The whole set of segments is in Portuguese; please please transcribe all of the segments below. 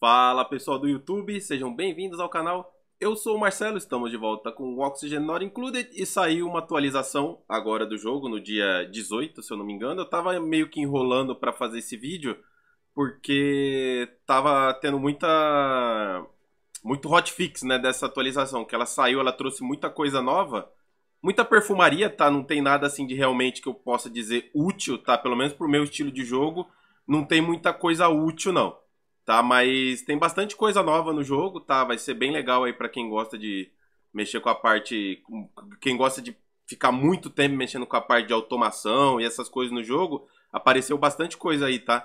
Fala pessoal do YouTube, sejam bem-vindos ao canal. Eu sou o Marcelo, estamos de volta com o Oxygen Not Included e saiu uma atualização agora do jogo no dia 18, se eu não me engano. Eu tava meio que enrolando para fazer esse vídeo porque tava tendo muita muito hotfix, né, dessa atualização, que ela saiu, ela trouxe muita coisa nova. Muita perfumaria, tá? Não tem nada assim de realmente que eu possa dizer útil, tá? Pelo menos pro meu estilo de jogo, não tem muita coisa útil não tá? Mas tem bastante coisa nova no jogo, tá? Vai ser bem legal aí para quem gosta de mexer com a parte, quem gosta de ficar muito tempo mexendo com a parte de automação e essas coisas no jogo, apareceu bastante coisa aí, tá?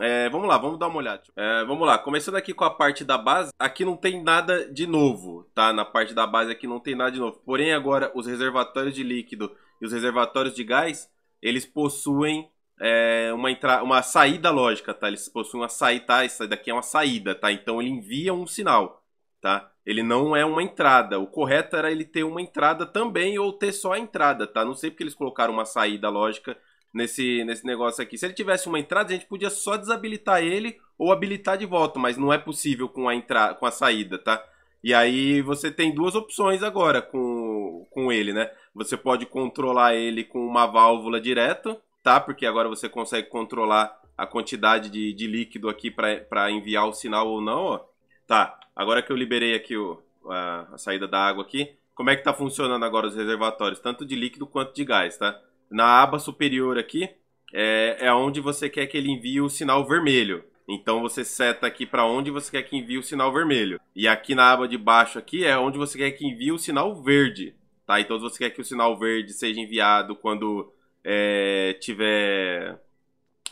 É, vamos lá, vamos dar uma olhada. É, vamos lá, começando aqui com a parte da base, aqui não tem nada de novo, tá? Na parte da base aqui não tem nada de novo. Porém agora os reservatórios de líquido e os reservatórios de gás, eles possuem é, uma, entra... uma saída lógica, tá? Eles possuem uma saída, tá? Isso daqui é uma saída, tá? Então ele envia um sinal, tá? Ele não é uma entrada. O correto era ele ter uma entrada também ou ter só a entrada, tá? Não sei porque eles colocaram uma saída lógica nesse, nesse negócio aqui. Se ele tivesse uma entrada, a gente podia só desabilitar ele ou habilitar de volta, mas não é possível com a, entra... com a saída, tá? E aí você tem duas opções agora com, com ele, né? Você pode controlar ele com uma válvula direto, tá? Porque agora você consegue controlar a quantidade de, de líquido aqui para enviar o sinal ou não, ó. Tá, agora que eu liberei aqui o, a, a, saída da água aqui, como é que tá funcionando agora os reservatórios, tanto de líquido quanto de gás, tá? Na aba superior aqui é, é onde você quer que ele envie o sinal vermelho. Então você seta aqui para onde você quer que envie o sinal vermelho. E aqui na aba de baixo aqui é onde você quer que envie o sinal verde, tá? Então você quer que o sinal verde seja enviado quando é, tiver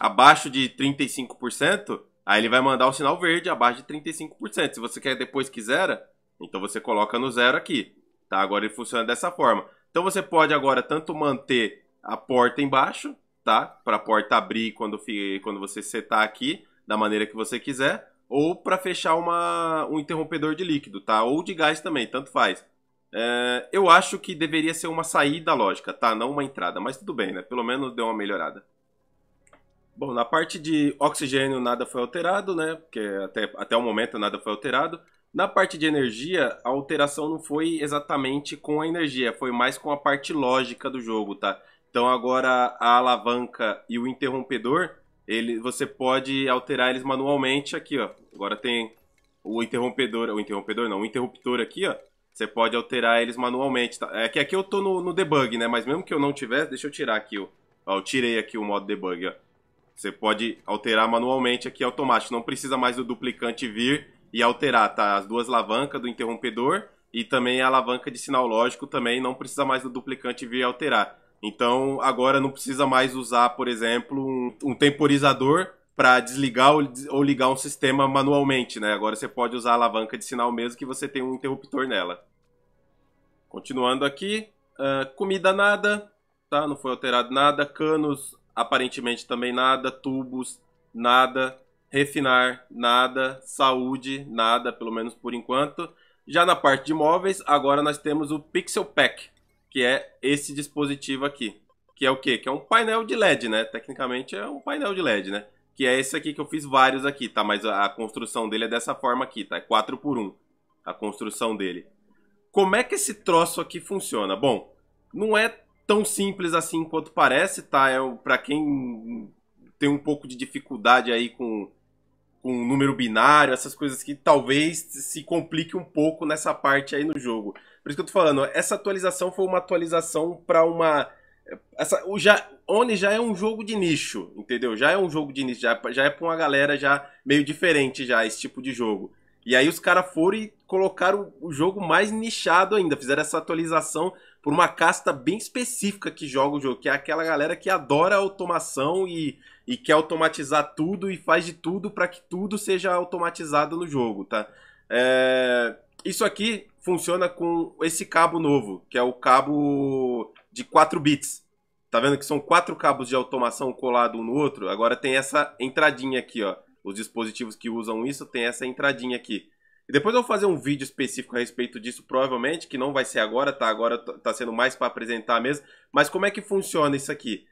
abaixo de 35%, aí ele vai mandar o sinal verde abaixo de 35%. Se você quer depois que zera, então você coloca no zero aqui. Tá? Agora ele funciona dessa forma. Então você pode agora tanto manter a porta embaixo, tá? Para a porta abrir quando, quando você setar aqui, da maneira que você quiser, ou para fechar uma, um interrompedor de líquido, tá? Ou de gás também, tanto faz. É, eu acho que deveria ser uma saída lógica, tá? Não uma entrada, mas tudo bem, né? Pelo menos deu uma melhorada. Bom, na parte de oxigênio nada foi alterado, né? Porque até, até o momento nada foi alterado. Na parte de energia, a alteração não foi exatamente com a energia, foi mais com a parte lógica do jogo, tá? Então agora a alavanca e o interrompedor, ele, você pode alterar eles manualmente aqui, ó. Agora tem o interrompedor, o interrompedor não, o interruptor aqui, ó. Você pode alterar eles manualmente. Tá? É que aqui eu tô no, no, debug, né? Mas mesmo que eu não tivesse, deixa eu tirar aqui o... Ó, eu tirei aqui o modo debug, ó. Você pode alterar manualmente aqui automático. Não precisa mais do duplicante vir e alterar, tá? As duas alavancas do interrompedor e também a alavanca de sinal lógico também não precisa mais do duplicante vir alterar. Então agora não precisa mais usar, por exemplo, um, um temporizador para desligar ou ligar um sistema manualmente, né? Agora você pode usar a alavanca de sinal mesmo que você tem um interruptor nela. Continuando aqui, uh, comida nada, tá? Não foi alterado nada, canos aparentemente também nada, tubos nada, refinar nada, saúde nada, pelo menos por enquanto. Já na parte de móveis, agora nós temos o Pixel Pack, que é esse dispositivo aqui. Que é o quê? Que é um painel de LED, né? Tecnicamente é um painel de LED, né? que é esse aqui que eu fiz vários aqui, tá? Mas a, construção dele é dessa forma aqui, tá? É 4 por 1 a construção dele. Como é que esse troço aqui funciona? Bom, não é tão simples assim quanto parece, tá? É para quem tem um pouco de dificuldade aí com com número binário, essas coisas que talvez se complique um pouco nessa parte aí no jogo. Por isso que eu tô falando, essa atualização foi uma atualização para uma essa o já Oni já é um jogo de nicho, entendeu? Já é um jogo de nicho, já, já é pra uma galera já meio diferente já, esse tipo de jogo. E aí os caras foram e colocaram o jogo mais nichado ainda, fizeram essa atualização por uma casta bem específica que joga o jogo, que é aquela galera que adora automação e, e quer automatizar tudo e faz de tudo para que tudo seja automatizado no jogo, tá? É... Isso aqui funciona com esse cabo novo, que é o cabo de 4 bits. Tá vendo que são quatro cabos de automação colado um no outro? Agora tem essa entradinha aqui, ó. Os dispositivos que usam isso tem essa entradinha aqui. E depois eu vou fazer um vídeo específico a respeito disso, provavelmente, que não vai ser agora, tá? Agora tá sendo mais para apresentar mesmo. Mas como é que funciona isso aqui?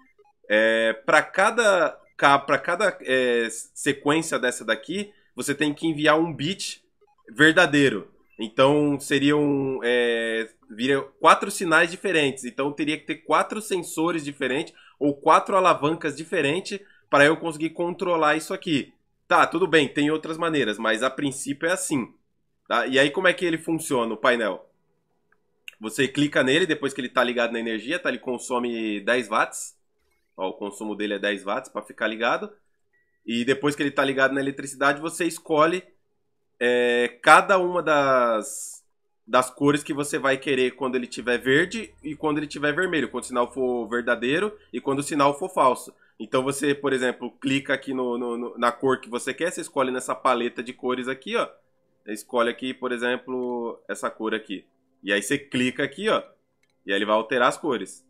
É, para cada, pra cada é, sequência dessa daqui, você tem que enviar um bit verdadeiro. Então seriam. É, viria quatro sinais diferentes. Então teria que ter quatro sensores diferentes ou quatro alavancas diferentes para eu conseguir controlar isso aqui. Tá, tudo bem, tem outras maneiras, mas a princípio é assim. Tá? E aí como é que ele funciona, o painel? Você clica nele, depois que ele está ligado na energia, tá? ele consome 10 watts. Ó, o consumo dele é 10 watts para ficar ligado. E depois que ele está ligado na eletricidade, você escolhe é, cada uma das, das cores que você vai querer quando ele tiver verde e quando ele tiver vermelho, quando o sinal for verdadeiro e quando o sinal for falso. Então você, por exemplo, clica aqui no, no na cor que você quer, você escolhe nessa paleta de cores aqui, ó. Escolhe aqui, por exemplo, essa cor aqui. E aí você clica aqui, ó. E aí ele vai alterar as cores.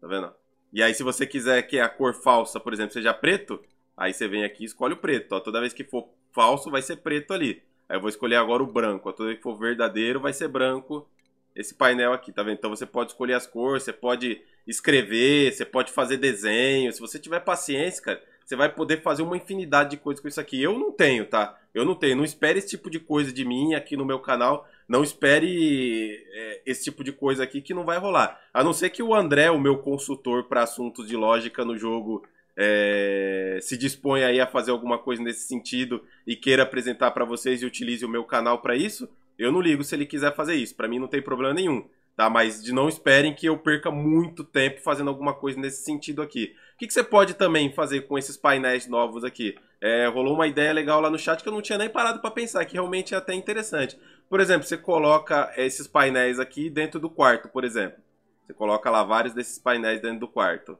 Tá vendo? E aí se você quiser que a cor falsa, por exemplo, seja preto, aí você vem aqui e escolhe o preto, ó. Toda vez que for falso, vai ser preto ali. Aí eu vou escolher agora o branco. Tudo que for verdadeiro vai ser branco esse painel aqui, tá vendo? Então você pode escolher as cores, você pode escrever, você pode fazer desenho. Se você tiver paciência, cara, você vai poder fazer uma infinidade de coisas com isso aqui. Eu não tenho, tá? Eu não tenho. Não espere esse tipo de coisa de mim aqui no meu canal. Não espere é, esse tipo de coisa aqui que não vai rolar. A não ser que o André, o meu consultor para assuntos de lógica no jogo é, se dispõe aí a fazer alguma coisa nesse sentido e queira apresentar para vocês e utilize o meu canal para isso, eu não ligo se ele quiser fazer isso. Para mim não tem problema nenhum, tá? Mas de não esperem que eu perca muito tempo fazendo alguma coisa nesse sentido aqui. O que, que você pode também fazer com esses painéis novos aqui? É, rolou uma ideia legal lá no chat que eu não tinha nem parado para pensar, que realmente é até interessante. Por exemplo, você coloca esses painéis aqui dentro do quarto, por exemplo. Você coloca lá vários desses painéis dentro do quarto.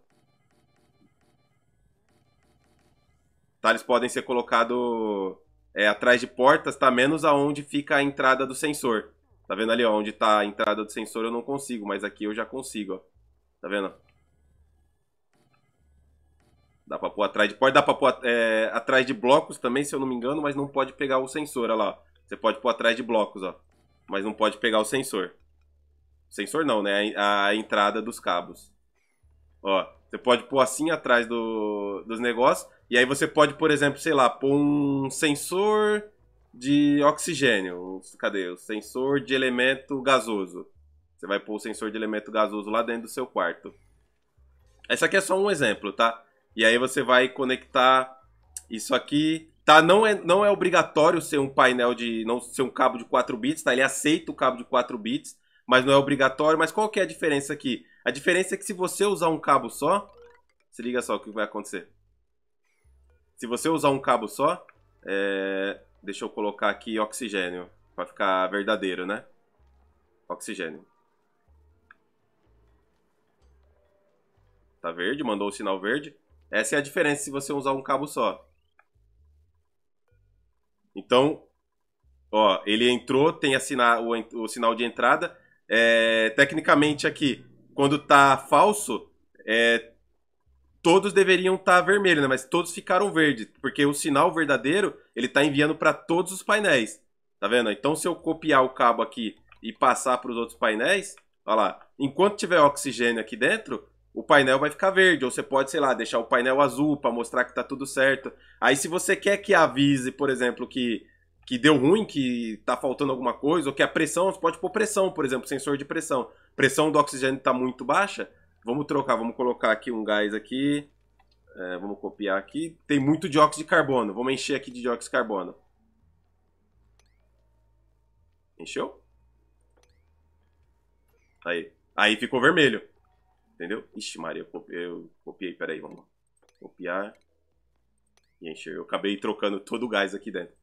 tá? Eles podem ser colocados é, atrás de portas, tá? Menos aonde fica a entrada do sensor. Tá vendo ali, ó? Onde tá a entrada do sensor eu não consigo, mas aqui eu já consigo, ó. Tá vendo? Dá pra pôr atrás de porta, dá pra pôr é, atrás de blocos também, se eu não me engano, mas não pode pegar o sensor, olha lá. Você pode pôr atrás de blocos, ó. Mas não pode pegar o sensor. Sensor não, né? A entrada dos cabos. Ó, você pode pôr assim atrás do, dos negócios. E aí você pode, por exemplo, sei lá, pôr um sensor de oxigênio. Cadê? O sensor de elemento gasoso. Você vai pôr o sensor de elemento gasoso lá dentro do seu quarto. Essa aqui é só um exemplo, tá? E aí você vai conectar isso aqui, tá? Não é, não é obrigatório ser um painel de. não ser um cabo de 4 bits, tá? Ele aceita o cabo de 4 bits mas não é obrigatório. Mas qual que é a diferença aqui? A diferença é que se você usar um cabo só, se liga só o que vai acontecer. Se você usar um cabo só, é... deixa eu colocar aqui oxigênio, para ficar verdadeiro, né? Oxigênio. Tá verde, mandou o sinal verde. Essa é a diferença se você usar um cabo só. Então, ó, ele entrou, tem a sina o, o sinal de entrada, é, tecnicamente aqui, quando tá falso, é, todos deveriam estar tá vermelho, né? Mas todos ficaram verde, porque o sinal verdadeiro ele tá enviando para todos os painéis. Tá vendo? Então se eu copiar o cabo aqui e passar para os outros painéis, olha lá, enquanto tiver oxigênio aqui dentro, o painel vai ficar verde, ou você pode, sei lá, deixar o painel azul para mostrar que tá tudo certo. Aí se você quer que avise, por exemplo, que que deu ruim, que tá faltando alguma coisa, ou que a pressão, você pode pôr pressão, por exemplo, sensor de pressão. Pressão do oxigênio tá muito baixa, vamos trocar, vamos colocar aqui um gás aqui, é, vamos copiar aqui. Tem muito dióxido de carbono, vamos encher aqui de dióxido de carbono. Encheu? Aí. Aí ficou vermelho. Entendeu? Ixi, Maria, eu copiei, eu copiei peraí, vamos Copiar. E encher. Eu acabei trocando todo o gás aqui dentro.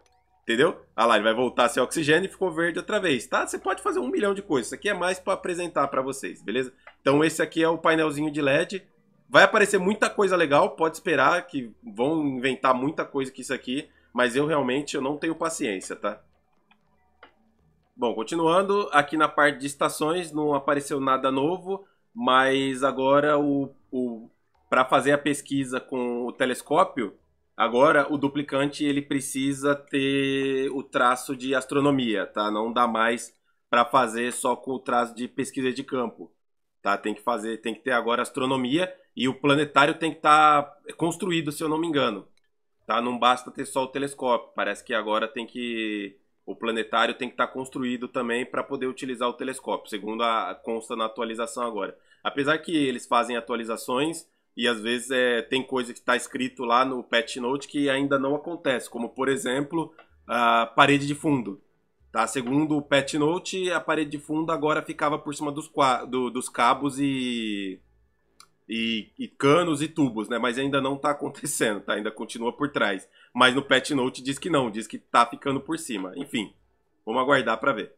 Entendeu? Ah lá, ele vai voltar a ser oxigênio e ficou verde outra vez, tá? Você pode fazer um milhão de coisas. Isso aqui é mais para apresentar para vocês, beleza? Então esse aqui é o painelzinho de LED. Vai aparecer muita coisa legal, pode esperar que vão inventar muita coisa que isso aqui, mas eu realmente eu não tenho paciência, tá? Bom, continuando, aqui na parte de estações não apareceu nada novo, mas agora o, o para fazer a pesquisa com o telescópio, Agora, o duplicante ele precisa ter o traço de astronomia, tá? Não dá mais para fazer só com o traço de pesquisa de campo, tá? Tem que fazer, tem que ter agora astronomia e o planetário tem que estar tá construído, se eu não me engano, tá? Não basta ter só o telescópio. Parece que agora tem que o planetário tem que estar tá construído também para poder utilizar o telescópio, segundo a consta na atualização agora. Apesar que eles fazem atualizações e às vezes é, tem coisa que está escrito lá no patch note que ainda não acontece, como por exemplo a parede de fundo. Tá? Segundo o patch note, a parede de fundo agora ficava por cima dos, do, dos cabos e, e, e, canos e tubos, né? mas ainda não está acontecendo, tá? ainda continua por trás. Mas no patch note diz que não, diz que está ficando por cima. Enfim, vamos aguardar para ver.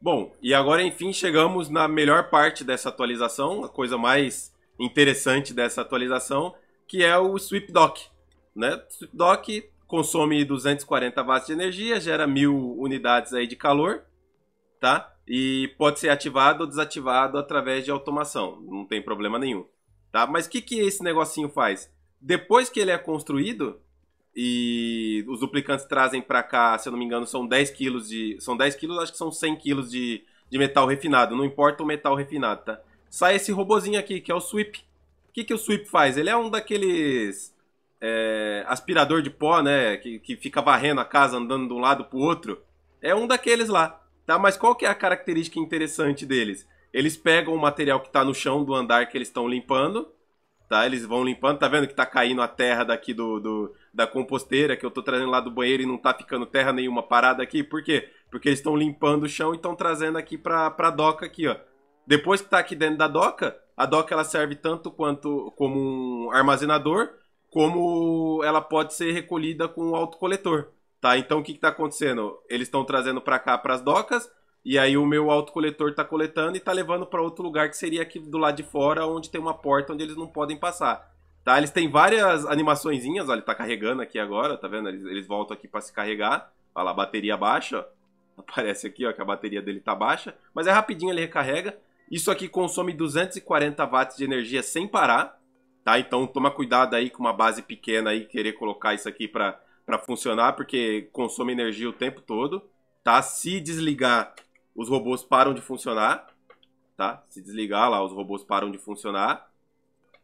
Bom, e agora enfim chegamos na melhor parte dessa atualização, a coisa mais interessante dessa atualização, que é o sweep dock, Né? dock consome 240 watts de energia, gera mil unidades aí de calor, tá? E pode ser ativado ou desativado através de automação, não tem problema nenhum, tá? Mas o que, que esse negocinho faz? Depois que ele é construído e os duplicantes trazem para cá, se eu não me engano, são 10 quilos de... São 10 quilos, acho que são 100 quilos de, de metal refinado, não importa o metal refinado, tá? sai esse robozinho aqui, que é o sweep. O que, que o sweep faz? Ele é um daqueles é, aspirador de pó, né? Que, que fica varrendo a casa, andando de um lado pro outro. É um daqueles lá, tá? Mas qual que é a característica interessante deles? Eles pegam o material que tá no chão do andar que eles estão limpando, tá? Eles vão limpando, tá vendo que tá caindo a terra daqui do, do, da composteira que eu tô trazendo lá do banheiro e não tá ficando terra nenhuma parada aqui. Por quê? Porque eles estão limpando o chão e estão trazendo aqui pra, pra doca aqui, ó. Depois que está aqui dentro da doca, a doca ela serve tanto quanto como um armazenador, como ela pode ser recolhida com um autocoletor, tá? Então o que está acontecendo? Eles estão trazendo para cá para as docas e aí o meu autocoletor está coletando e está levando para outro lugar que seria aqui do lado de fora, onde tem uma porta onde eles não podem passar. Tá, eles têm várias animaçõezinhas, olha, ele tá carregando aqui agora, tá vendo? Eles, eles voltam aqui para se carregar. Olha lá, bateria baixa, ó. Aparece aqui, ó, que a bateria dele tá baixa. Mas é rapidinho, ele recarrega. Isso aqui consome 240 watts de energia sem parar, tá? Então toma cuidado aí com uma base pequena aí, querer colocar isso aqui para funcionar, porque consome energia o tempo todo, tá? Se desligar, os robôs param de funcionar, tá? Se desligar lá, os robôs param de funcionar,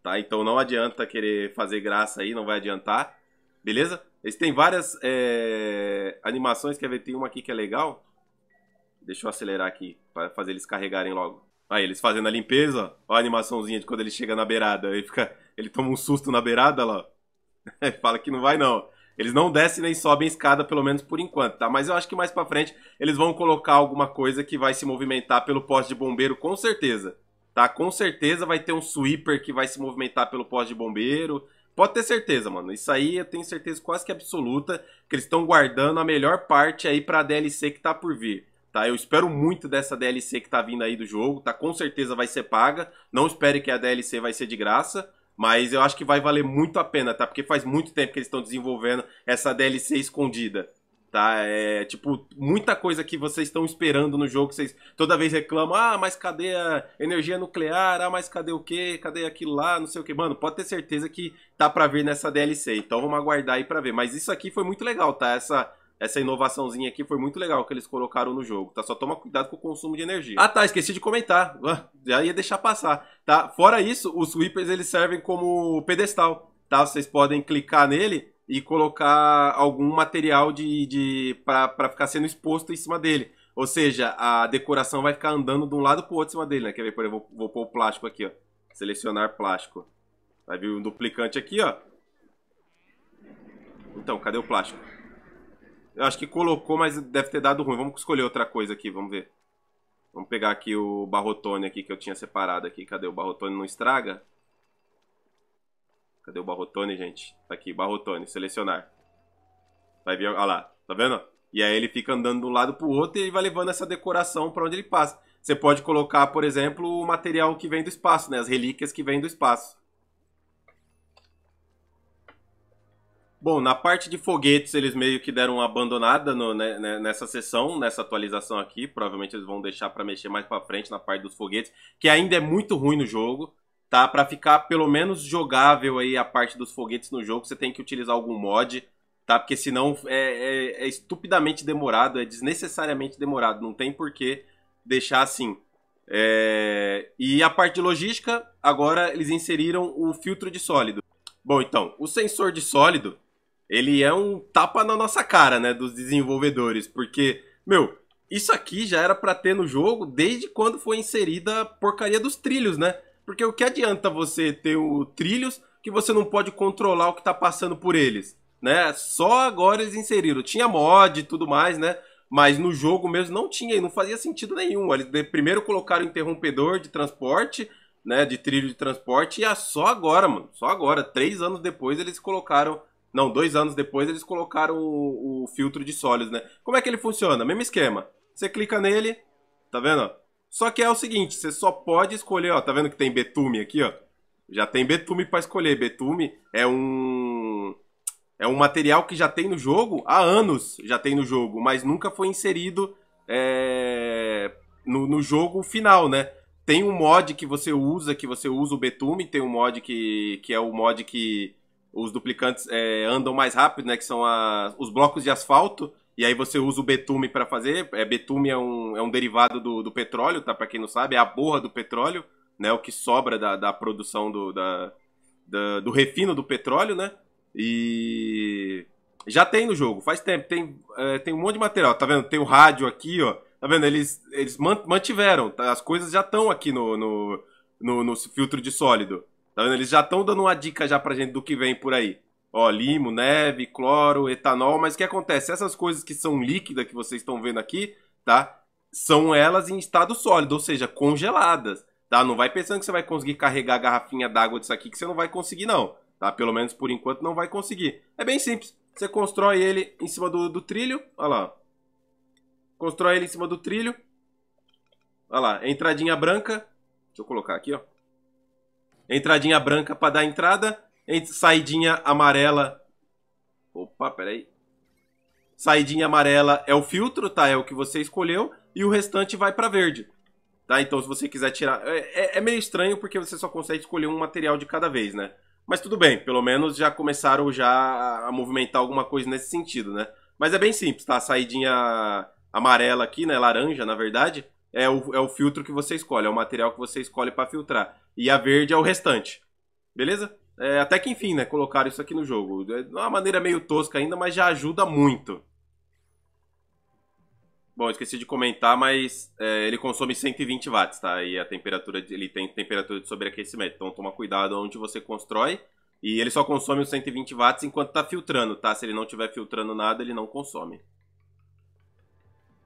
tá? Então não adianta querer fazer graça aí, não vai adiantar, beleza? Eles têm várias é, animações, quer ver? Tem uma aqui que é legal. Deixa eu acelerar aqui, para fazer eles carregarem logo. Aí eles fazendo a limpeza, ó a animaçãozinha de quando ele chega na beirada. Ele, fica, ele toma um susto na beirada lá. Fala que não vai não. Eles não descem nem sobem escada, pelo menos por enquanto, tá? Mas eu acho que mais pra frente eles vão colocar alguma coisa que vai se movimentar pelo poste de bombeiro, com certeza. Tá? Com certeza vai ter um sweeper que vai se movimentar pelo poste de bombeiro. Pode ter certeza, mano. Isso aí eu tenho certeza quase que absoluta que eles estão guardando a melhor parte aí pra DLC que tá por vir tá? Eu espero muito dessa DLC que tá vindo aí do jogo, tá? Com certeza vai ser paga. Não espere que a DLC vai ser de graça, mas eu acho que vai valer muito a pena, tá? Porque faz muito tempo que eles estão desenvolvendo essa DLC escondida. Tá, é tipo, muita coisa que vocês estão esperando no jogo, vocês toda vez reclamam, ah, mas cadê a energia nuclear? Ah, mas cadê o que? Cadê aquilo lá? Não sei o que. Mano, pode ter certeza que tá pra vir nessa DLC, então vamos aguardar aí pra ver. Mas isso aqui foi muito legal, tá? Essa essa inovaçãozinha aqui foi muito legal que eles colocaram no jogo, tá? Só toma cuidado com o consumo de energia. Ah, tá, esqueci de comentar. Ah, já ia deixar passar, tá? Fora isso, os sweepers eles servem como pedestal, tá? Vocês podem clicar nele e colocar algum material de, de para ficar sendo exposto em cima dele. Ou seja, a decoração vai ficar andando de um lado pro outro em cima dele, né? Quer ver? Por exemplo, vou, vou pôr o plástico aqui, ó. Selecionar plástico. Vai vir um duplicante aqui, ó. Então, cadê o plástico? Eu acho que colocou, mas deve ter dado ruim. Vamos escolher outra coisa aqui, vamos ver. Vamos pegar aqui o Barrotone aqui que eu tinha separado aqui. Cadê o Barrotone? Não estraga? Cadê o Barrotone, gente? Tá aqui, Barrotone, selecionar. Vai vir, olha lá, tá vendo? E aí ele fica andando de um lado pro outro e vai levando essa decoração para onde ele passa. Você pode colocar, por exemplo, o material que vem do espaço, né? As relíquias que vêm do espaço. Bom, na parte de foguetes, eles meio que deram uma abandonada no, né, né nessa sessão, nessa atualização aqui. Provavelmente eles vão deixar para mexer mais para frente na parte dos foguetes, que ainda é muito ruim no jogo, tá? Para ficar pelo menos jogável aí a parte dos foguetes no jogo, você tem que utilizar algum mod, tá? Porque senão é, é, é estupidamente demorado, é desnecessariamente demorado. Não tem que deixar assim. É... E a parte de logística, agora eles inseriram o filtro de sólido. Bom, então, o sensor de sólido ele é um tapa na nossa cara, né, dos desenvolvedores, porque, meu, isso aqui já era para ter no jogo desde quando foi inserida a porcaria dos trilhos, né? Porque o que adianta você ter o trilhos que você não pode controlar o que tá passando por eles, né? Só agora eles inseriram. Tinha mod e tudo mais, né? Mas no jogo mesmo não tinha e não fazia sentido nenhum. Eles primeiro colocaram o interrompedor de transporte, né? De trilho de transporte, e é só agora, mano. Só agora, três anos depois, eles colocaram não, dois anos depois eles colocaram o, o filtro de sólidos, né? Como é que ele funciona? Mesmo esquema. Você clica nele, tá vendo? Só que é o seguinte, você só pode escolher, ó, tá vendo que tem betume aqui, ó? Já tem betume para escolher. Betume é um é um material que já tem no jogo há anos, já tem no jogo, mas nunca foi inserido é, no, no jogo final, né? Tem um mod que você usa, que você usa o betume, tem um mod que, que é o mod que os duplicantes é, andam mais rápido, né? Que são a, os blocos de asfalto. E aí você usa o betume para fazer. É, betume é um, é um derivado do, do petróleo, tá? Para quem não sabe, é a borra do petróleo, né? O que sobra da, da produção do, da, da, do refino do petróleo, né? E já tem no jogo, faz tempo. Tem, é, tem um monte de material, tá vendo? Tem o rádio aqui, ó. Tá vendo? Eles, eles mantiveram. Tá? As coisas já estão aqui no, no, no, no filtro de sólido. Tá Eles já estão dando uma dica já pra gente do que vem por aí. Ó, limo, neve, cloro, etanol, mas o que acontece? Essas coisas que são líquidas que vocês estão vendo aqui, tá? São elas em estado sólido, ou seja, congeladas, tá? Não vai pensando que você vai conseguir carregar a garrafinha d'água disso aqui que você não vai conseguir não, tá? Pelo menos por enquanto não vai conseguir. É bem simples. Você constrói ele em cima do, do trilho, olha lá. Constrói ele em cima do trilho. Olha lá, entradinha branca. Deixa eu colocar aqui, ó. Entradinha branca para dar entrada. Saidinha amarela. Opa, peraí. Saidinha amarela é o filtro, tá? É o que você escolheu. E o restante vai para verde. Tá? Então, se você quiser tirar. É, é, é meio estranho porque você só consegue escolher um material de cada vez, né? Mas tudo bem, pelo menos já começaram já a movimentar alguma coisa nesse sentido, né? Mas é bem simples, tá? A saidinha amarela aqui, né? Laranja, na verdade, é o, é o filtro que você escolhe, é o material que você escolhe para filtrar e a verde é o restante. Beleza? É, até que enfim, né? Colocaram isso aqui no jogo. de é uma maneira meio tosca ainda, mas já ajuda muito. Bom, esqueci de comentar, mas é, ele consome 120 watts, tá? E a temperatura, de, ele tem temperatura de sobreaquecimento. Então toma cuidado onde você constrói. E ele só consome os 120 watts enquanto tá filtrando, tá? Se ele não tiver filtrando nada, ele não consome.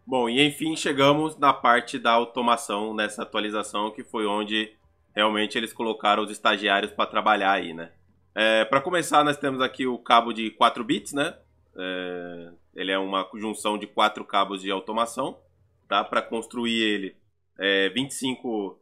Bom, e enfim, chegamos na parte da automação nessa atualização, que foi onde realmente eles colocaram os estagiários para trabalhar aí, né? É, para começar, nós temos aqui o cabo de 4 bits, né? É, ele é uma junção de quatro cabos de automação, tá? Para construir ele, é, 25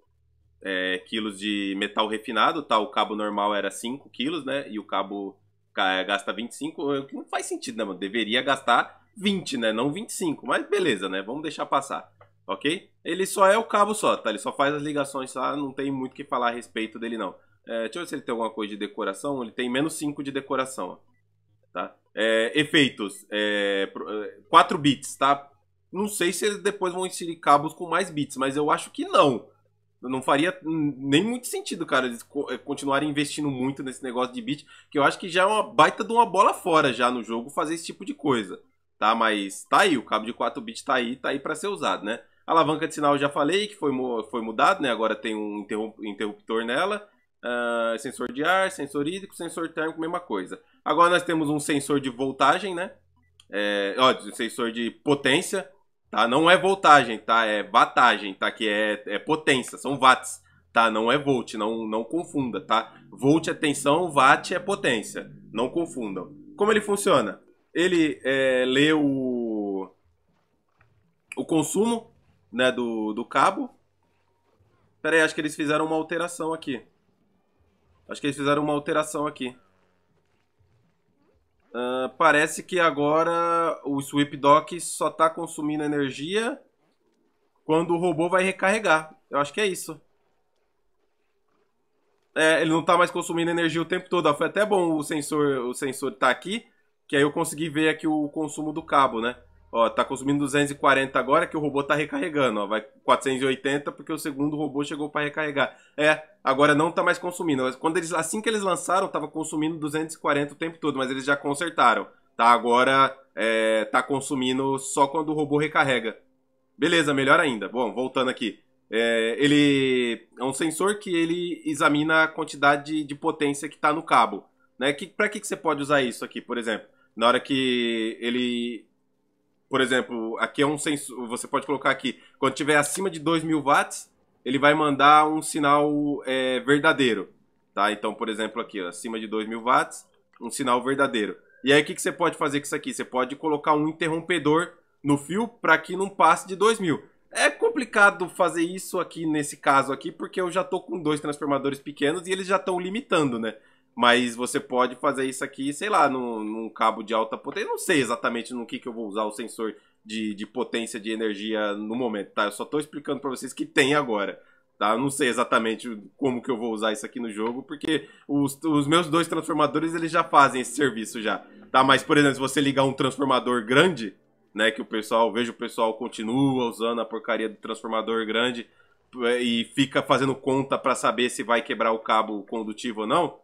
é, quilos de metal refinado, tá? O cabo normal era 5 quilos, né? E o cabo gasta 25, o que não faz sentido, né, mano? Deveria gastar 20, né? Não 25, mas beleza, né? Vamos deixar passar ok? Ele só é o cabo só, tá? Ele só faz as ligações, lá Não tem muito o que falar a respeito dele, não. É, deixa eu ver se ele tem alguma coisa de decoração. Ele tem menos 5 de decoração, ó, tá? É, efeitos, é, 4 é, bits, tá? Não sei se eles depois vão inserir cabos com mais bits, mas eu acho que não. Não faria nem muito sentido, cara, eles é, continuarem investindo muito nesse negócio de bits, que eu acho que já é uma baita de uma bola fora já no jogo fazer esse tipo de coisa, tá? Mas tá aí, o cabo de 4 bits tá aí, tá aí para ser usado, né? A alavanca de sinal eu já falei que foi, foi mudado, né? Agora tem um interruptor nela. Uh, sensor de ar, sensor hídrico, sensor térmico, mesma coisa. Agora nós temos um sensor de voltagem, né? É, ó, sensor de potência, tá? Não é voltagem, tá? É wattagem, tá? Que é, é potência, são watts, tá? Não é volt, não, não confunda, tá? Volt é tensão, watt é potência, não confundam. Como ele funciona? Ele é, lê o, o consumo né, do, do cabo. Pera aí, acho que eles fizeram uma alteração aqui. Acho que eles fizeram uma alteração aqui. Uh, parece que agora o Sweep Dock só está consumindo energia quando o robô vai recarregar. Eu acho que é isso. É, ele não está mais consumindo energia o tempo todo. Ah, foi até bom o sensor o sensor tá aqui, que aí eu consegui ver aqui o consumo do cabo, né? Ó, tá consumindo 240 agora que o robô tá recarregando, ó, vai 480 porque o segundo robô chegou para recarregar. É, agora não tá mais consumindo. Quando eles assim que eles lançaram, tava consumindo 240 o tempo todo, mas eles já consertaram. Tá agora é, tá consumindo só quando o robô recarrega. Beleza, melhor ainda. Bom, voltando aqui. É, ele é um sensor que ele examina a quantidade de potência que está no cabo. Né? Que, para que, que você pode usar isso aqui, por exemplo? Na hora que ele por exemplo, aqui é um sensor, você pode colocar aqui, quando tiver acima de 2000 watts, ele vai mandar um sinal é, verdadeiro, tá? Então, por exemplo, aqui, ó, acima de 2000 watts, um sinal verdadeiro. E aí, o que, que você pode fazer com isso aqui? Você pode colocar um interrompedor no fio para que não passe de 2000. É complicado fazer isso aqui nesse caso aqui, porque eu já tô com dois transformadores pequenos e eles já estão limitando, né? Mas você pode fazer isso aqui, sei lá, num, num cabo de alta potência. Não sei exatamente no que, que eu vou usar o sensor de, de potência de energia no momento, tá? Eu só estou explicando para vocês que tem agora. Tá? Eu não sei exatamente como que eu vou usar isso aqui no jogo, porque os, os meus dois transformadores eles já fazem esse serviço já. Tá? Mas, por exemplo, se você ligar um transformador grande, né, que o pessoal, vejo o pessoal continua usando a porcaria do transformador grande e fica fazendo conta para saber se vai quebrar o cabo condutivo ou não,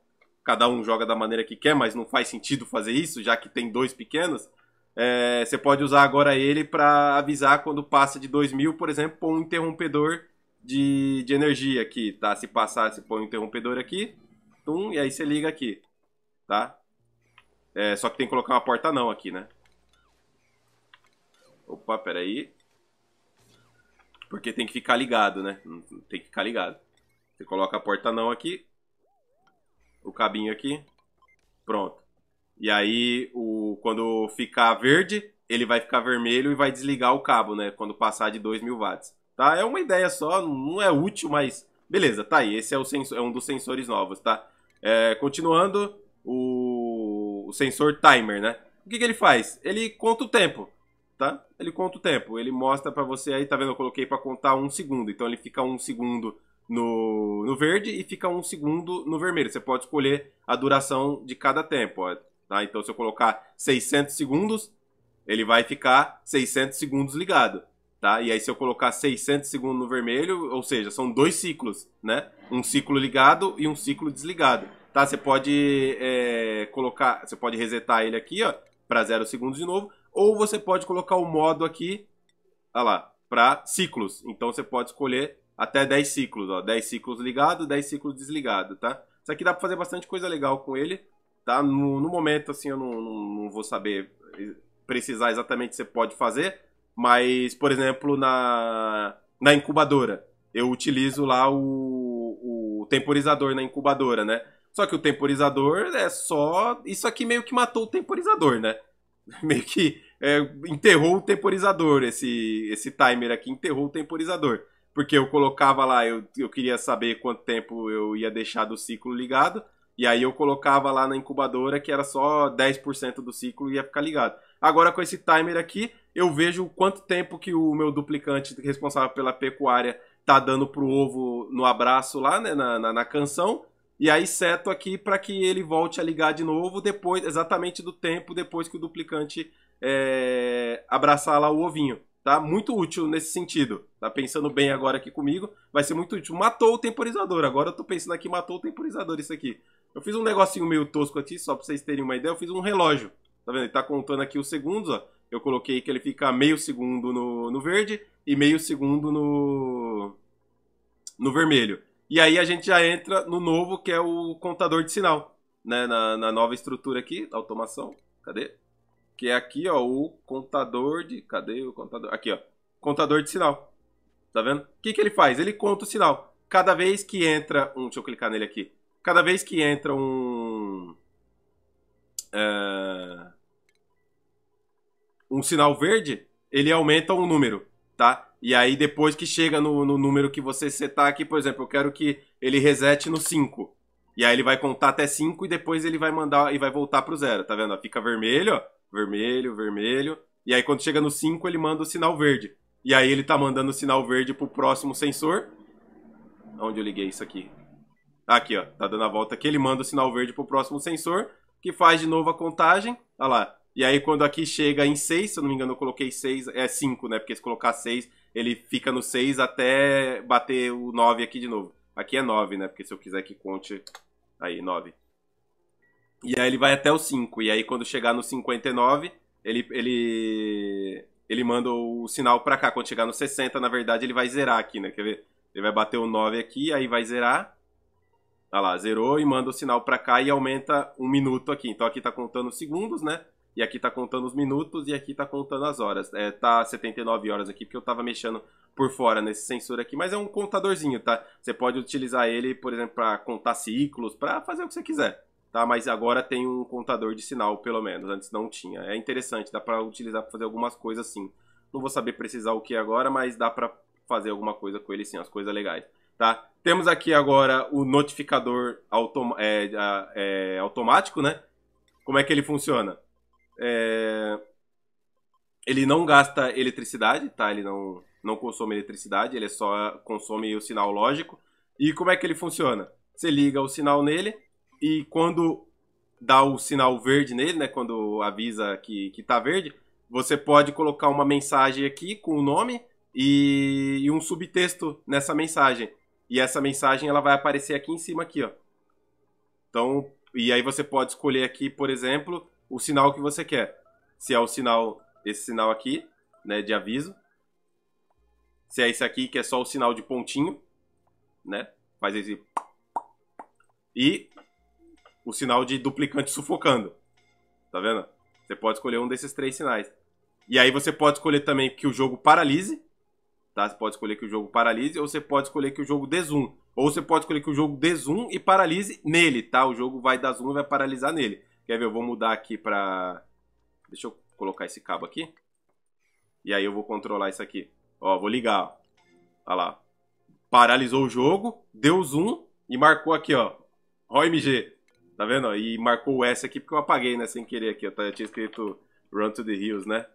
cada um joga da maneira que quer, mas não faz sentido fazer isso, já que tem dois pequenos, é, você pode usar agora ele para avisar quando passa de 2000, por exemplo, põe um interrompedor de, de energia aqui, tá? Se passar, você põe um interrompedor aqui, tum, e aí você liga aqui, tá? É, só que tem que colocar uma porta não aqui, né? Opa, peraí. Porque tem que ficar ligado, né? Tem que ficar ligado. Você coloca a porta não aqui o cabinho aqui. Pronto. E aí, o, quando ficar verde, ele vai ficar vermelho e vai desligar o cabo, né? Quando passar de 2.000 watts. Tá? É uma ideia só, não é útil, mas... Beleza, tá aí. Esse é, o sensor, é um dos sensores novos, tá? É, continuando, o, o sensor timer, né? O que, que ele faz? Ele conta o tempo, tá? Ele conta o tempo. Ele mostra pra você aí, tá vendo? Eu coloquei pra contar um segundo. Então ele fica um segundo no, no verde e fica um segundo no vermelho. Você pode escolher a duração de cada tempo. Ó, tá? Então, se eu colocar 600 segundos, ele vai ficar 600 segundos ligado. Tá? E aí, se eu colocar 600 segundos no vermelho, ou seja, são dois ciclos, né? Um ciclo ligado e um ciclo desligado. Tá? Você pode é, colocar, você pode resetar ele aqui, ó, para 0 segundos de novo, ou você pode colocar o modo aqui, lá, para ciclos. Então você pode escolher até 10 ciclos, ó. 10 ciclos ligado, 10 ciclos desligado, tá? Isso aqui dá pra fazer bastante coisa legal com ele, tá? No, no momento, assim, eu não, não, não, vou saber precisar exatamente o que você pode fazer, mas, por exemplo, na, na incubadora, eu utilizo lá o, o temporizador na incubadora, né? Só que o temporizador é só... Isso aqui meio que matou o temporizador, né? Meio que é, enterrou o temporizador, esse, esse timer aqui enterrou o temporizador porque eu colocava lá, eu, eu queria saber quanto tempo eu ia deixar do ciclo ligado, e aí eu colocava lá na incubadora que era só 10% do ciclo e ia ficar ligado. Agora com esse timer aqui, eu vejo quanto tempo que o meu duplicante responsável pela pecuária tá dando pro ovo no abraço lá, né, na, na, na canção, e aí seto aqui para que ele volte a ligar de novo depois, exatamente do tempo depois que o duplicante é, abraçar lá o ovinho tá? Muito útil nesse sentido. Tá pensando bem agora aqui comigo, vai ser muito útil. Matou o temporizador, agora eu tô pensando aqui, matou o temporizador isso aqui. Eu fiz um negocinho meio tosco aqui, só pra vocês terem uma ideia, eu fiz um relógio. Tá vendo? Ele tá contando aqui os segundos, ó. Eu coloquei que ele fica meio segundo no, no verde e meio segundo no, no vermelho. E aí a gente já entra no novo, que é o contador de sinal, né? Na, na nova estrutura aqui, automação. Cadê? que é aqui, ó, o contador de... Cadê o contador? Aqui, ó, contador de sinal. Tá vendo? O que, que ele faz? Ele conta o sinal. Cada vez que entra um... Deixa eu clicar nele aqui. Cada vez que entra um... É, um sinal verde, ele aumenta um número, tá? E aí depois que chega no, no, número que você setar aqui, por exemplo, eu quero que ele resete no 5. E aí ele vai contar até 5 e depois ele vai mandar e vai voltar pro zero, tá vendo? Fica vermelho, ó vermelho, vermelho. E aí quando chega no 5, ele manda o sinal verde. E aí ele tá mandando o sinal verde pro próximo sensor. Onde eu liguei isso aqui? Tá aqui, ó. Tá dando a volta aqui. Ele manda o sinal verde pro próximo sensor, que faz de novo a contagem. Olha tá lá. E aí quando aqui chega em 6, se eu não me engano eu coloquei 6, é 5, né? Porque se colocar 6, ele fica no 6 até bater o 9 aqui de novo. Aqui é 9, né? Porque se eu quiser que conte... Aí, 9. E aí ele vai até o 5. E aí quando chegar no 59, ele, ele, ele manda o sinal pra cá. Quando chegar no 60, na verdade, ele vai zerar aqui, né? Quer ver? Ele vai bater o 9 aqui, aí vai zerar. Tá lá, zerou e manda o sinal pra cá e aumenta um minuto aqui. Então aqui tá contando os segundos, né? E aqui tá contando os minutos e aqui tá contando as horas. É, tá 79 horas aqui, porque eu tava mexendo por fora nesse sensor aqui, mas é um contadorzinho, tá? Você pode utilizar ele, por exemplo, para contar ciclos, para fazer o que você quiser tá? Mas agora tem um contador de sinal, pelo menos. Antes não tinha. É interessante, dá para utilizar para fazer algumas coisas assim. Não vou saber precisar o que agora, mas dá para fazer alguma coisa com ele sim, as coisas legais, tá? Temos aqui agora o notificador autom é, é, automático, né? Como é que ele funciona? É... Ele não gasta eletricidade, tá? Ele não, não consome eletricidade, ele só consome o sinal lógico. E como é que ele funciona? Você liga o sinal nele, e quando dá o sinal verde nele, né? Quando avisa que, que tá verde, você pode colocar uma mensagem aqui com o nome e, e um subtexto nessa mensagem. E essa mensagem ela vai aparecer aqui em cima aqui, ó. Então, e aí você pode escolher aqui, por exemplo, o sinal que você quer. Se é o sinal, esse sinal aqui, né, de aviso. Se é esse aqui que é só o sinal de pontinho, né? Faz esse e o sinal de duplicante sufocando. Tá vendo? Você pode escolher um desses três sinais. E aí você pode escolher também que o jogo paralise, tá? Você pode escolher que o jogo paralise ou você pode escolher que o jogo dê zoom. Ou você pode escolher que o jogo dê zoom e paralise nele, tá? O jogo vai dar zoom e vai paralisar nele. Quer ver? Eu vou mudar aqui pra... Deixa eu colocar esse cabo aqui. E aí eu vou controlar isso aqui. Ó, vou ligar, Olha lá. Paralisou o jogo, deu zoom e marcou aqui, ó. Ó MG. Tá vendo? E marcou o S aqui porque eu apaguei, né? Sem querer aqui. Tá, eu tinha escrito Run to the Hills, né?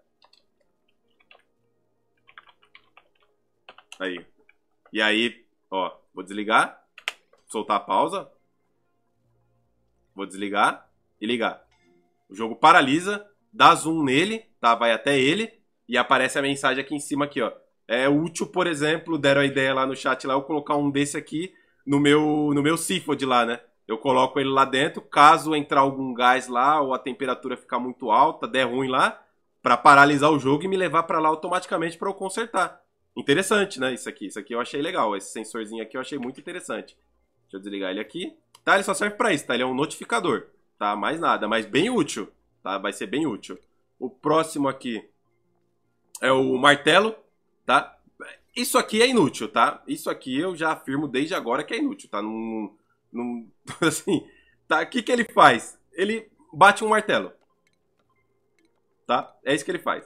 Aí. E aí, ó. Vou desligar. Soltar a pausa. Vou desligar e ligar. O jogo paralisa. Dá zoom nele, tá? Vai até ele. E aparece a mensagem aqui em cima aqui, ó. É útil, por exemplo, deram a ideia lá no chat lá, eu colocar um desse aqui no meu, no meu de lá, né? Eu coloco ele lá dentro, caso entrar algum gás lá ou a temperatura ficar muito alta, der ruim lá, para paralisar o jogo e me levar para lá automaticamente para eu consertar. Interessante, né? Isso aqui, isso aqui eu achei legal. Esse sensorzinho aqui eu achei muito interessante. Deixa eu desligar ele aqui. Tá, ele só serve para isso, tá? Ele é um notificador, tá? Mais nada, mas bem útil, tá? Vai ser bem útil. O próximo aqui é o martelo, tá? Isso aqui é inútil, tá? Isso aqui eu já afirmo desde agora que é inútil, tá? Não não, assim, tá, o que, que ele faz? Ele bate um martelo. Tá? É isso que ele faz.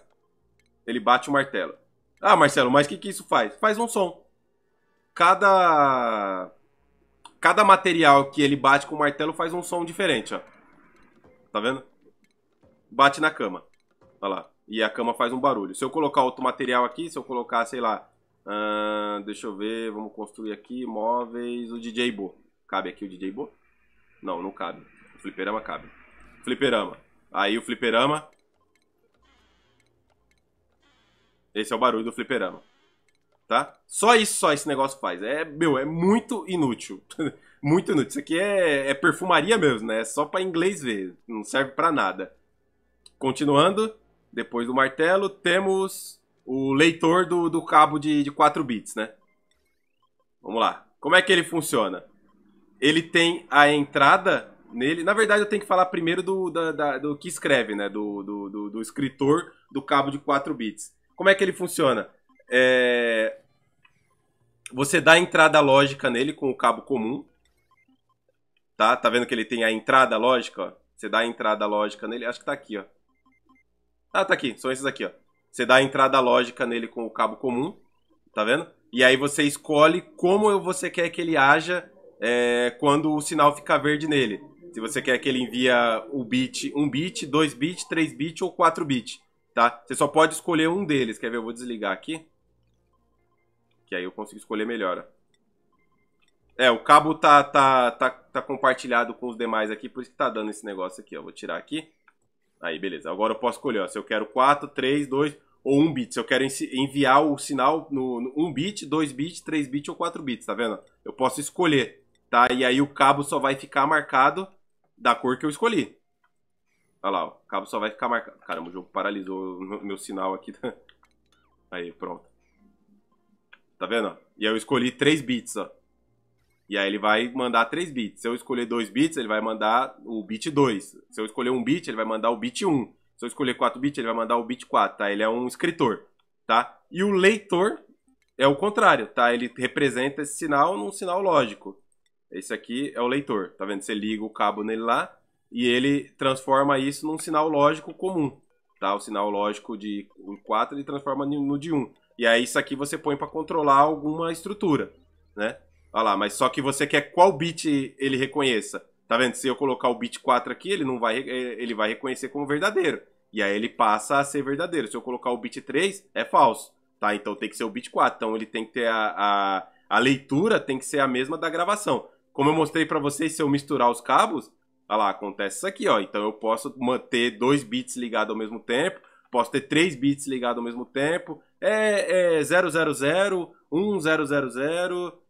Ele bate o um martelo. Ah, Marcelo, mas o que, que isso faz? Faz um som. Cada. Cada material que ele bate com o martelo faz um som diferente, ó. Tá vendo? Bate na cama. Olha lá. E a cama faz um barulho. Se eu colocar outro material aqui, se eu colocar, sei lá. Hum, deixa eu ver, vamos construir aqui móveis, o DJ Bo. Cabe aqui o DJ Bo? Não, não cabe. O fliperama cabe. Fliperama. Aí o fliperama. Esse é o barulho do fliperama. Tá? Só isso, só esse negócio faz. É, meu, é muito inútil. muito inútil. Isso aqui é, é perfumaria mesmo, né? É só pra inglês ver. Não serve pra nada. Continuando. Depois do martelo, temos o leitor do, do cabo de, de 4 bits, né? Vamos lá. Como é que ele funciona? Ele tem a entrada nele. Na verdade, eu tenho que falar primeiro do, da, da, do que escreve, né? Do, do, do, do, escritor do cabo de 4 bits. Como é que ele funciona? É... Você dá a entrada lógica nele com o cabo comum. Tá? Tá vendo que ele tem a entrada lógica? Ó? Você dá a entrada lógica nele. Acho que tá aqui, ó. Ah, tá aqui. São esses aqui, ó. Você dá a entrada lógica nele com o cabo comum. Tá vendo? E aí você escolhe como você quer que ele haja é, quando o sinal fica verde nele. Se você quer que ele envie o bit, 1 bit, 2 bit, 3 bit ou 4 bit, tá? Você só pode escolher um deles. Quer ver? Eu vou desligar aqui. Que aí eu consigo escolher melhor. É, o cabo tá, tá, tá, tá compartilhado com os demais aqui, por isso que tá dando esse negócio aqui, ó. Vou tirar aqui. Aí, beleza. Agora eu posso escolher, ó, se eu quero 4, 3, 2 ou 1 bit. Se eu quero enviar o sinal no, no 1 bit, 2 bit, 3 bit ou 4 bits, tá vendo? Eu posso escolher tá? E aí o cabo só vai ficar marcado da cor que eu escolhi. Olha lá, o cabo só vai ficar marcado. Caramba, o jogo paralisou o meu sinal aqui. Aí, pronto. Tá vendo? E aí eu escolhi 3 bits, ó. E aí ele vai mandar 3 bits. Se eu escolher 2 bits, ele vai mandar o bit 2. Se eu escolher 1 bit, ele vai mandar o bit 1. Se eu escolher 4 bits, ele vai mandar o bit 4, tá? Ele é um escritor, tá? E o leitor é o contrário, tá? Ele representa esse sinal num sinal lógico. Esse aqui é o leitor, tá vendo? Você liga o cabo nele lá e ele transforma isso num sinal lógico comum, tá? O sinal lógico de 4 ele transforma no de 1. E aí isso aqui você põe para controlar alguma estrutura, né? Olha lá, mas só que você quer qual bit ele reconheça. Tá vendo? Se eu colocar o bit 4 aqui, ele não vai eh, ele vai reconhecer como verdadeiro. E aí ele passa a ser verdadeiro. Se eu colocar o bit 3, é falso, tá? Então tem que ser o bit 4. Então ele tem que ter a, a, a leitura tem que ser a mesma da gravação. Como eu mostrei para vocês, se eu misturar os cabos, olha tá lá, acontece isso aqui, ó. Então eu posso manter dois bits ligados ao mesmo tempo, posso ter três bits ligados ao mesmo tempo. É, é 000, 1000,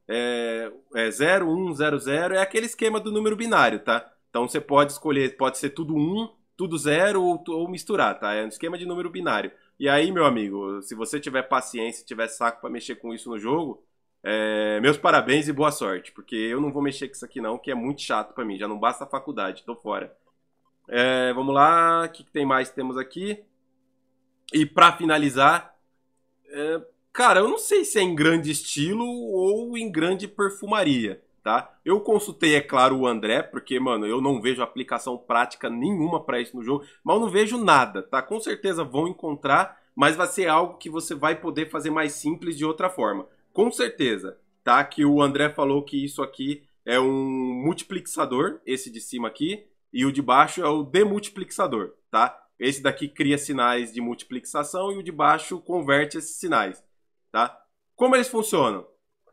é, é 0100, é aquele esquema do número binário, tá? Então você pode escolher, pode ser tudo 1, tudo 0 ou, ou misturar, tá? É um esquema de número binário. E aí, meu amigo, se você tiver paciência, tiver saco para mexer com isso no jogo, é, meus parabéns e boa sorte, porque eu não vou mexer com isso aqui não, que é muito chato para mim, já não basta a faculdade, tô fora. É, vamos lá, o que, que, tem mais temos aqui? E para finalizar, é, cara, eu não sei se é em grande estilo ou em grande perfumaria, tá? Eu consultei, é claro, o André, porque, mano, eu não vejo aplicação prática nenhuma para isso no jogo, mas eu não vejo nada, tá? Com certeza vão encontrar, mas vai ser algo que você vai poder fazer mais simples de outra forma com certeza, tá? Que o André falou que isso aqui é um multiplicador, esse de cima aqui, e o de baixo é o demultiplicador, tá? Esse daqui cria sinais de multiplicação e o de baixo converte esses sinais, tá? Como eles funcionam?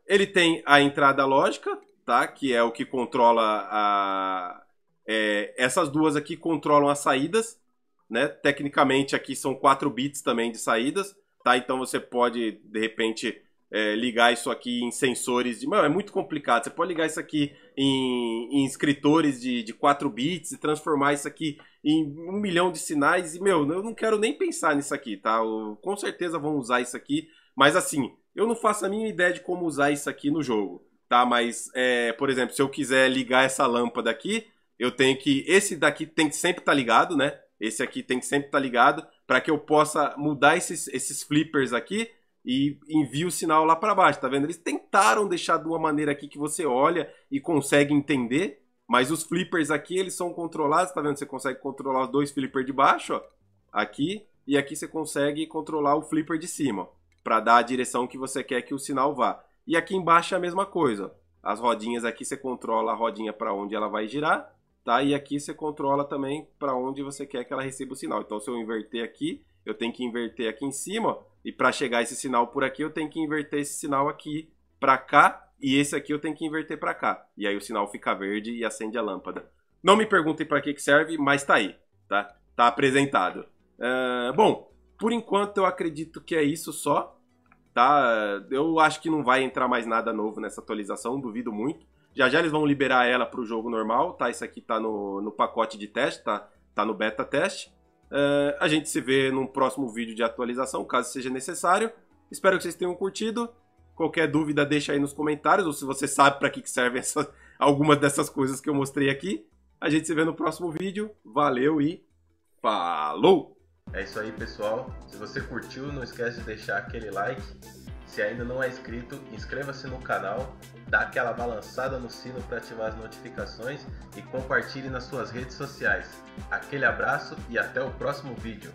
Ele tem a entrada lógica, tá? Que é o que controla a... É, essas duas aqui controlam as saídas, né? Tecnicamente aqui são 4 bits também de saídas, tá? Então você pode, de repente, é, ligar isso aqui em sensores de. Mano, é muito complicado. Você pode ligar isso aqui em, em escritores de, de 4 bits e transformar isso aqui em um milhão de sinais. E, meu, eu não quero nem pensar nisso aqui, tá? Eu, com certeza vão usar isso aqui. Mas assim, eu não faço a mínima ideia de como usar isso aqui no jogo, tá? Mas, é, por exemplo, se eu quiser ligar essa lâmpada aqui, eu tenho que. Esse daqui tem que sempre estar tá ligado, né? Esse aqui tem que sempre estar tá ligado para que eu possa mudar esses, esses flippers aqui e envia o sinal lá para baixo, tá vendo? Eles tentaram deixar de uma maneira aqui que você olha e consegue entender, mas os flippers aqui, eles são controlados, tá vendo? Você consegue controlar os dois flippers de baixo, ó, aqui, e aqui você consegue controlar o flipper de cima, para dar a direção que você quer que o sinal vá. E aqui embaixo é a mesma coisa, ó. As rodinhas aqui você controla a rodinha para onde ela vai girar, tá? E aqui você controla também para onde você quer que ela receba o sinal. Então se eu inverter aqui, eu tenho que inverter aqui em cima, e para chegar esse sinal por aqui, eu tenho que inverter esse sinal aqui para cá, e esse aqui eu tenho que inverter para cá. E aí o sinal fica verde e acende a lâmpada. Não me perguntem para que, que serve, mas tá aí, tá? Tá apresentado. Uh, bom, por enquanto eu acredito que é isso só, tá? Eu acho que não vai entrar mais nada novo nessa atualização, duvido muito. Já já eles vão liberar ela para o jogo normal, tá? Isso aqui tá no, no pacote de teste, tá? Tá no beta teste. Uh, a gente se vê num próximo vídeo de atualização, caso seja necessário. Espero que vocês tenham curtido. Qualquer dúvida deixa aí nos comentários, ou se você sabe para que, servem essas, algumas dessas coisas que eu mostrei aqui. A gente se vê no próximo vídeo. Valeu e falou! É isso aí, pessoal. Se você curtiu, não esquece de deixar aquele like se ainda não é inscrito, inscreva-se no canal, dá aquela balançada no sino para ativar as notificações e compartilhe nas suas redes sociais. Aquele abraço e até o próximo vídeo.